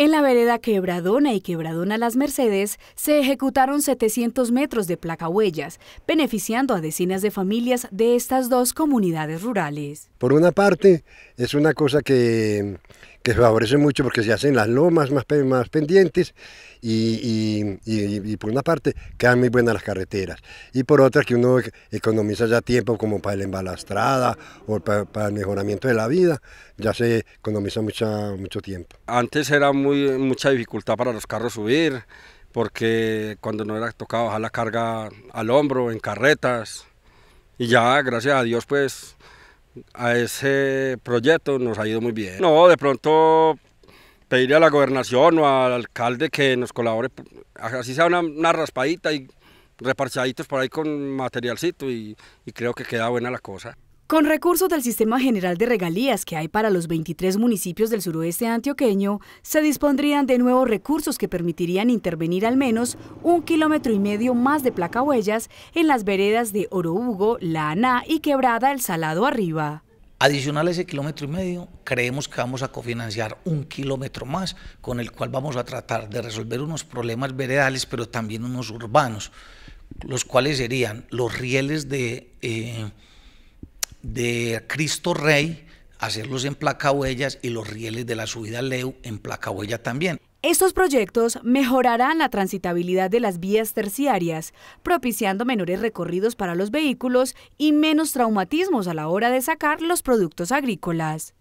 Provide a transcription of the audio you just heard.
En la vereda Quebradona y Quebradona Las Mercedes se ejecutaron 700 metros de placa huellas, beneficiando a decenas de familias de estas dos comunidades rurales. Por una parte, es una cosa que, que favorece mucho porque se hacen las lomas más, más pendientes y, y, por una parte quedan muy buenas las carreteras y por otra que uno e-, economiza ya tiempo como para la embalastrada o para, el mejoramiento de la vida, ya se economiza mucha, mucho tiempo. Antes era muy, mucha dificultad para los carros subir porque cuando no era tocado bajar la carga al hombro, en carretas y ya gracias a Dios pues a ese proyecto nos ha ido muy bien. No, de pronto pedirle a la gobernación o al alcalde que nos colabore, así sea una, una raspadita y reparchaditos por ahí con materialcito y creo que queda buena la cosa. Con recursos del Sistema General de Regalías que hay para los 23 municipios del suroeste antioqueño, se dispondrían de nuevos recursos que permitirían intervenir al menos un kilómetro y medio más de placa huellas en las veredas de Oro Hugo, La Aná y Quebrada El Salado Arriba. Adicional a ese kilómetro y medio, creemos que vamos a cofinanciar un kilómetro más, con el cual vamos a tratar de resolver unos problemas veredales, pero también unos urbanos, los cuales serían los rieles de... Eh, de Cristo Rey, hacerlos en placahuellas y los rieles de la subida Leu en placahuella también. Estos proyectos mejorarán la transitabilidad de las vías terciarias, propiciando menores recorridos para los vehículos y menos traumatismos a la hora de sacar los productos agrícolas.